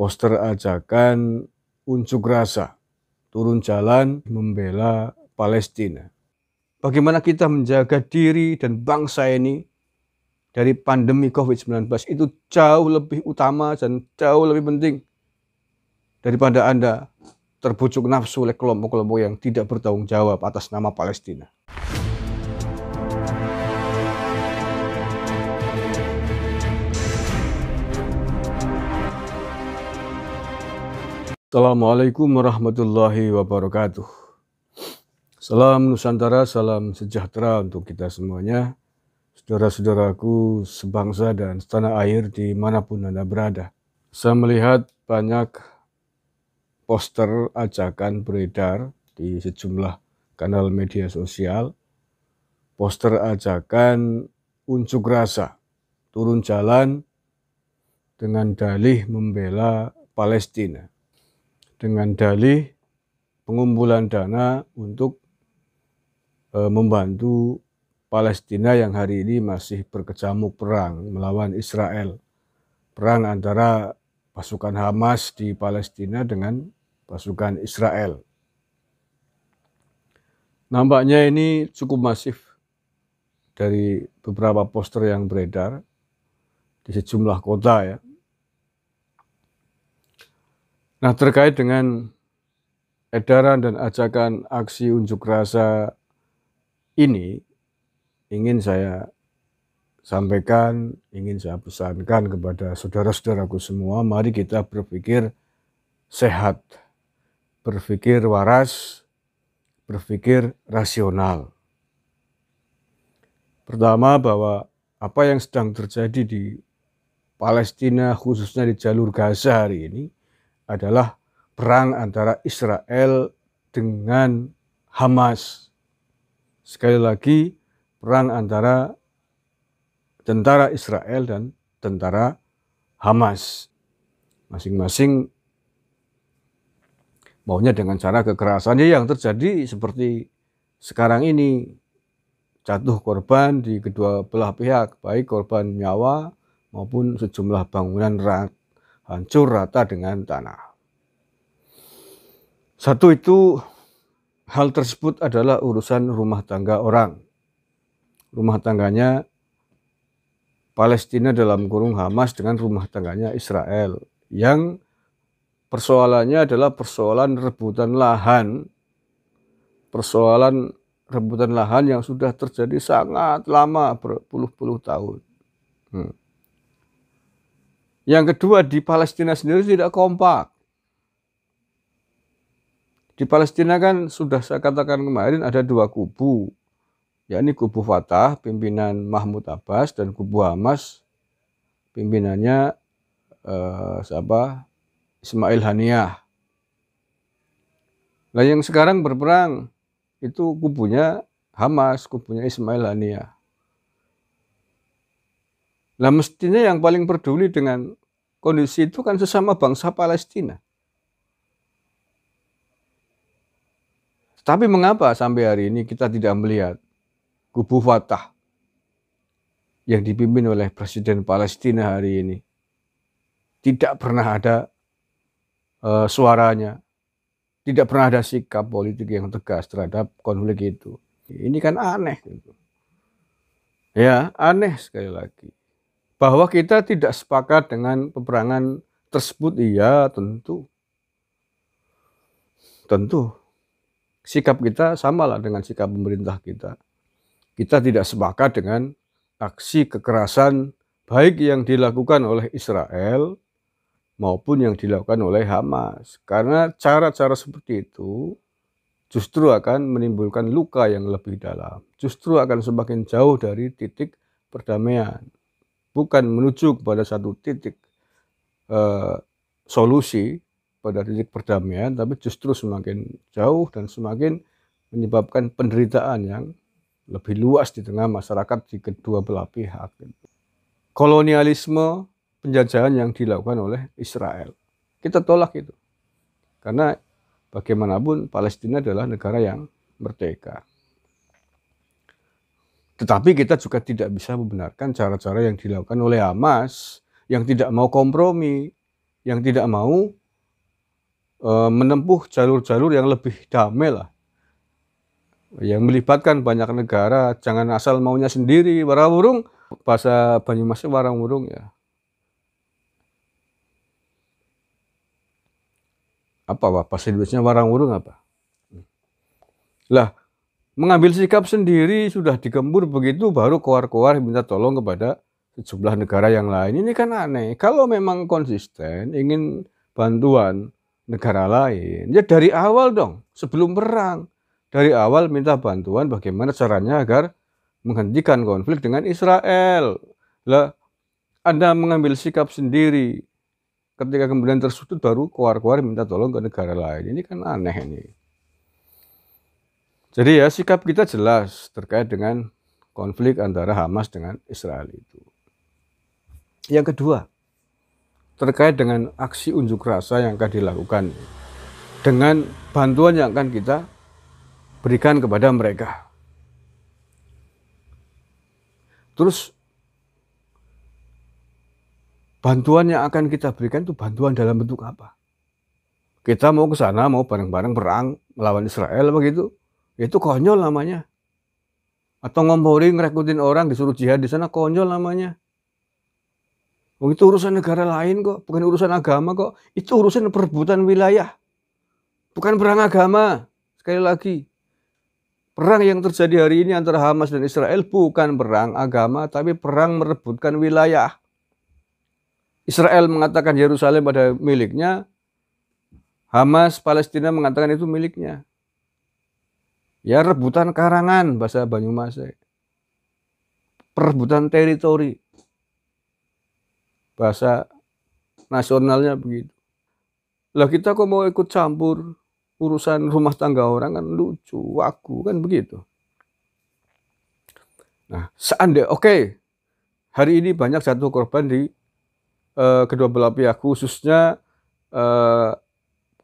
poster ajakan unjuk rasa, turun jalan membela Palestina. Bagaimana kita menjaga diri dan bangsa ini dari pandemi COVID-19 itu jauh lebih utama dan jauh lebih penting daripada Anda terbujuk nafsu oleh kelompok-kelompok yang tidak bertanggung jawab atas nama Palestina. Assalamualaikum warahmatullahi wabarakatuh. Salam Nusantara, salam sejahtera untuk kita semuanya. Saudara-saudaraku sebangsa dan setanah air dimanapun Anda berada. Saya melihat banyak poster ajakan beredar di sejumlah kanal media sosial. Poster ajakan unjuk rasa, turun jalan dengan dalih membela Palestina dengan dalih pengumpulan dana untuk e, membantu Palestina yang hari ini masih berkecamuk perang melawan Israel. Perang antara pasukan Hamas di Palestina dengan pasukan Israel. Nampaknya ini cukup masif dari beberapa poster yang beredar di sejumlah kota ya. Nah, terkait dengan edaran dan ajakan aksi unjuk rasa ini, ingin saya sampaikan, ingin saya pesankan kepada saudara-saudaraku semua, mari kita berpikir sehat, berpikir waras, berpikir rasional. Pertama, bahwa apa yang sedang terjadi di Palestina, khususnya di jalur Gaza hari ini, adalah perang antara Israel dengan Hamas. Sekali lagi, perang antara tentara Israel dan tentara Hamas. Masing-masing maunya dengan cara kekerasan yang terjadi seperti sekarang ini jatuh korban di kedua belah pihak, baik korban nyawa maupun sejumlah bangunan rat, hancur rata dengan tanah. Satu itu hal tersebut adalah urusan rumah tangga orang. Rumah tangganya Palestina dalam kurung Hamas dengan rumah tangganya Israel yang persoalannya adalah persoalan rebutan lahan. Persoalan rebutan lahan yang sudah terjadi sangat lama berpuluh-puluh tahun. Hmm. Yang kedua di Palestina sendiri tidak kompak di Palestina kan sudah saya katakan kemarin ada dua kubu, yakni kubu Fatah pimpinan Mahmud Abbas dan kubu Hamas pimpinannya eh, siapa? Ismail Haniyah. Nah yang sekarang berperang itu kubunya Hamas, kubunya Ismail Haniyah. Nah mestinya yang paling peduli dengan kondisi itu kan sesama bangsa Palestina. Tapi mengapa sampai hari ini kita tidak melihat kubu Fatah yang dipimpin oleh Presiden Palestina hari ini tidak pernah ada uh, suaranya, tidak pernah ada sikap politik yang tegas terhadap konflik itu. Ini kan aneh. Gitu. Ya, aneh sekali lagi. Bahwa kita tidak sepakat dengan peperangan tersebut, iya tentu. Tentu sikap kita samalah dengan sikap pemerintah kita. Kita tidak sepakat dengan aksi kekerasan baik yang dilakukan oleh Israel maupun yang dilakukan oleh Hamas. Karena cara-cara seperti itu justru akan menimbulkan luka yang lebih dalam. Justru akan semakin jauh dari titik perdamaian. Bukan menuju kepada satu titik eh, solusi, pada titik perdamaian, tapi justru semakin jauh dan semakin menyebabkan penderitaan yang lebih luas di tengah masyarakat di kedua belah pihak. Kolonialisme penjajahan yang dilakukan oleh Israel. Kita tolak itu. Karena bagaimanapun Palestina adalah negara yang merdeka. Tetapi kita juga tidak bisa membenarkan cara-cara yang dilakukan oleh Hamas yang tidak mau kompromi, yang tidak mau Eh, menempuh jalur-jalur yang lebih damai lah yang melibatkan banyak negara jangan asal maunya sendiri warang burung bahasa Banyumasnya warang wurung ya apa bahasa Indonesia warang wurung apa lah mengambil sikap sendiri sudah digembur begitu baru keluar-keluar minta tolong kepada sejumlah negara yang lain ini kan aneh kalau memang konsisten ingin bantuan negara lain. Ya dari awal dong, sebelum perang. Dari awal minta bantuan bagaimana caranya agar menghentikan konflik dengan Israel. Lah, Anda mengambil sikap sendiri. Ketika kemudian tersudut baru keluar-keluar minta tolong ke negara lain. Ini kan aneh ini. Jadi ya sikap kita jelas terkait dengan konflik antara Hamas dengan Israel itu. Yang kedua, terkait dengan aksi unjuk rasa yang akan dilakukan dengan bantuan yang akan kita berikan kepada mereka. Terus bantuan yang akan kita berikan itu bantuan dalam bentuk apa? Kita mau ke sana, mau bareng-bareng perang melawan Israel begitu. Itu konyol namanya. Atau ngomporin ngerekruten orang disuruh jihad di sana konyol namanya. Oh, itu urusan negara lain kok, bukan urusan agama kok. Itu urusan perebutan wilayah. Bukan perang agama. Sekali lagi, perang yang terjadi hari ini antara Hamas dan Israel bukan perang agama, tapi perang merebutkan wilayah. Israel mengatakan Yerusalem pada miliknya, Hamas Palestina mengatakan itu miliknya. Ya rebutan karangan bahasa Banyumas, Perebutan teritori bahasa nasionalnya begitu. Lah kita kok mau ikut campur urusan rumah tangga orang kan lucu, waku kan begitu. Nah, seandainya oke, okay, hari ini banyak satu korban di uh, kedua belah pihak khususnya uh,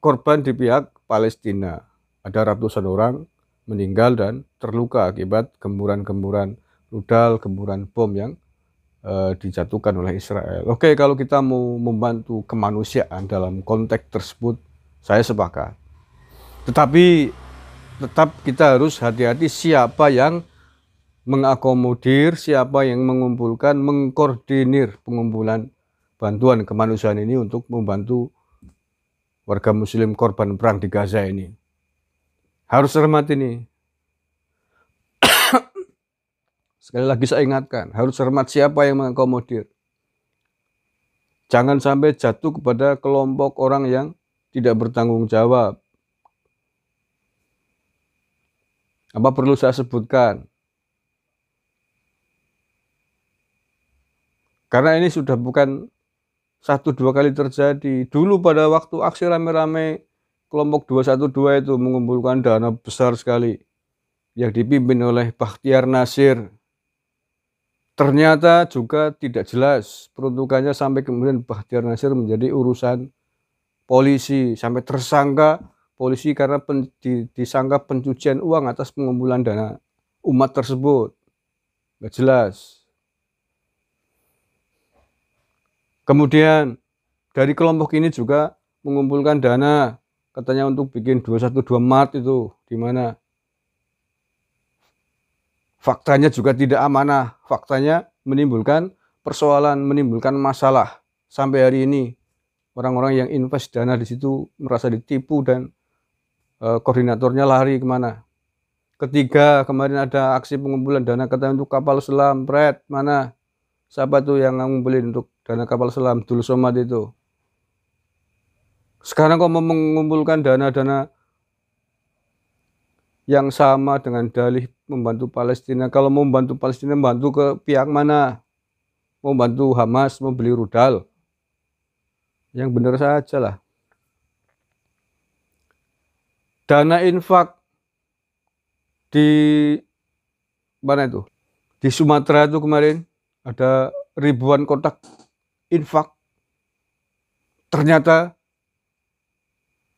korban di pihak Palestina. Ada ratusan orang meninggal dan terluka akibat gemburan-gemburan rudal, gemburan bom yang Eh, dijatuhkan oleh Israel. Oke, kalau kita mau membantu kemanusiaan dalam konteks tersebut, saya sepakat. Tetapi tetap kita harus hati-hati siapa yang mengakomodir, siapa yang mengumpulkan, mengkoordinir pengumpulan bantuan kemanusiaan ini untuk membantu warga muslim korban perang di Gaza ini. Harus cermat ini, Sekali lagi saya ingatkan, harus cermat siapa yang mengakomodir. Jangan sampai jatuh kepada kelompok orang yang tidak bertanggung jawab. Apa perlu saya sebutkan? Karena ini sudah bukan satu dua kali terjadi. Dulu pada waktu aksi rame-rame kelompok 212 itu mengumpulkan dana besar sekali yang dipimpin oleh Bakhtiar Nasir Ternyata juga tidak jelas peruntukannya sampai kemudian Bahtiar Nasir menjadi urusan polisi sampai tersangka polisi karena pen, di, disangka pencucian uang atas pengumpulan dana umat tersebut. Nggak jelas. Kemudian dari kelompok ini juga mengumpulkan dana katanya untuk bikin 212 Mart itu di mana faktanya juga tidak amanah, faktanya menimbulkan persoalan, menimbulkan masalah. Sampai hari ini orang-orang yang invest dana di situ merasa ditipu dan e, koordinatornya lari kemana. Ketiga, kemarin ada aksi pengumpulan dana kata untuk kapal selam, Brad, mana? Siapa tuh yang ngumpulin untuk dana kapal selam, dulu Somad itu? Sekarang kok mau mengumpulkan dana-dana yang sama dengan dalih membantu Palestina. Kalau mau membantu Palestina, membantu ke pihak mana? Mau bantu Hamas, mau beli rudal. Yang benar saja lah. Dana infak di mana itu? Di Sumatera itu kemarin ada ribuan kotak infak. Ternyata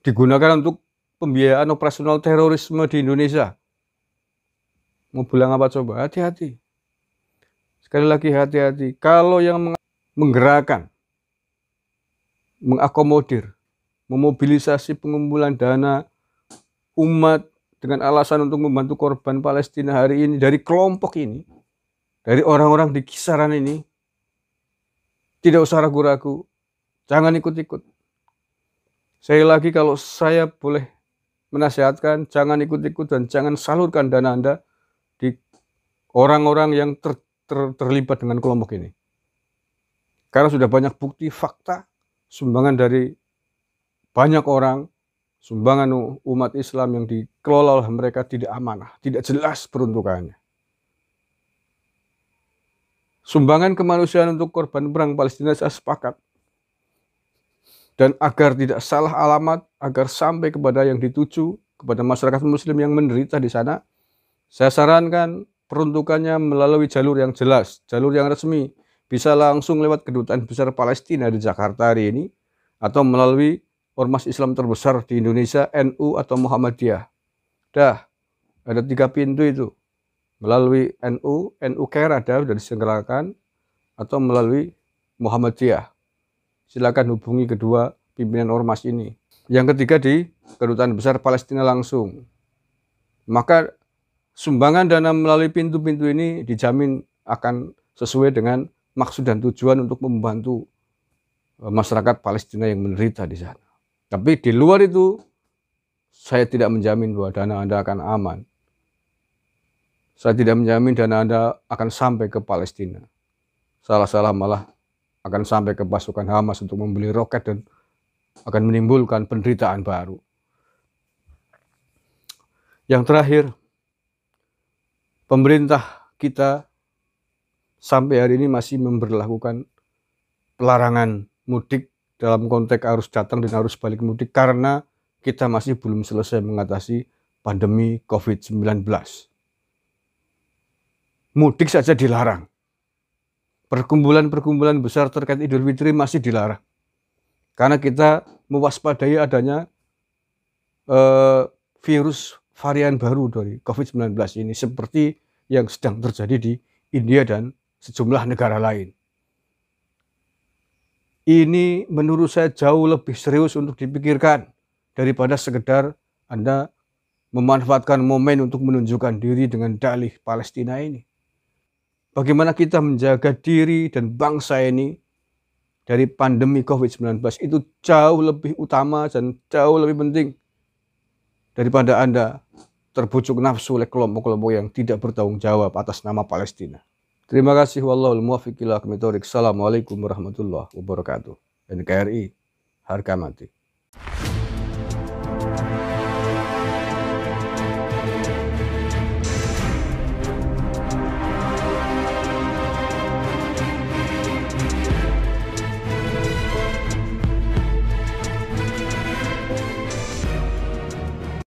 digunakan untuk pembiayaan operasional terorisme di Indonesia. Mau bilang apa coba? Hati-hati. Sekali lagi hati-hati. Kalau yang menggerakkan, mengakomodir, memobilisasi pengumpulan dana umat dengan alasan untuk membantu korban Palestina hari ini dari kelompok ini, dari orang-orang di kisaran ini, tidak usah ragu-ragu, jangan ikut-ikut. Saya lagi kalau saya boleh menasihatkan jangan ikut-ikut dan jangan salurkan dana Anda di orang-orang yang ter, ter, terlibat dengan kelompok ini. Karena sudah banyak bukti fakta sumbangan dari banyak orang, sumbangan umat Islam yang dikelola oleh mereka tidak amanah, tidak jelas peruntukannya. Sumbangan kemanusiaan untuk korban perang Palestina saya sepakat dan agar tidak salah alamat, agar sampai kepada yang dituju, kepada masyarakat muslim yang menderita di sana, saya sarankan peruntukannya melalui jalur yang jelas, jalur yang resmi, bisa langsung lewat kedutaan besar Palestina di Jakarta hari ini, atau melalui ormas Islam terbesar di Indonesia, NU atau Muhammadiyah. Dah, ada tiga pintu itu. Melalui NU, NU Care ada, sudah disegerakan, atau melalui Muhammadiyah silakan hubungi kedua pimpinan ormas ini. Yang ketiga di Kedutaan Besar Palestina langsung. Maka sumbangan dana melalui pintu-pintu ini dijamin akan sesuai dengan maksud dan tujuan untuk membantu eh, masyarakat Palestina yang menderita di sana. Tapi di luar itu saya tidak menjamin bahwa dana Anda akan aman. Saya tidak menjamin dana Anda akan sampai ke Palestina. Salah-salah malah akan sampai ke pasukan Hamas untuk membeli roket dan akan menimbulkan penderitaan baru. Yang terakhir, pemerintah kita sampai hari ini masih memperlakukan pelarangan mudik dalam konteks arus datang dan arus balik mudik karena kita masih belum selesai mengatasi pandemi COVID-19. Mudik saja dilarang perkumpulan-perkumpulan besar terkait Idul Fitri masih dilarang. Karena kita mewaspadai adanya uh, virus varian baru dari COVID-19 ini seperti yang sedang terjadi di India dan sejumlah negara lain. Ini menurut saya jauh lebih serius untuk dipikirkan daripada sekedar Anda memanfaatkan momen untuk menunjukkan diri dengan dalih Palestina ini. Bagaimana kita menjaga diri dan bangsa ini dari pandemi COVID-19 itu jauh lebih utama dan jauh lebih penting daripada Anda terbujuk nafsu oleh kelompok-kelompok yang tidak bertanggung jawab atas nama Palestina. Terima kasih wallahul Assalamualaikum warahmatullahi wabarakatuh. NKRI harga mati.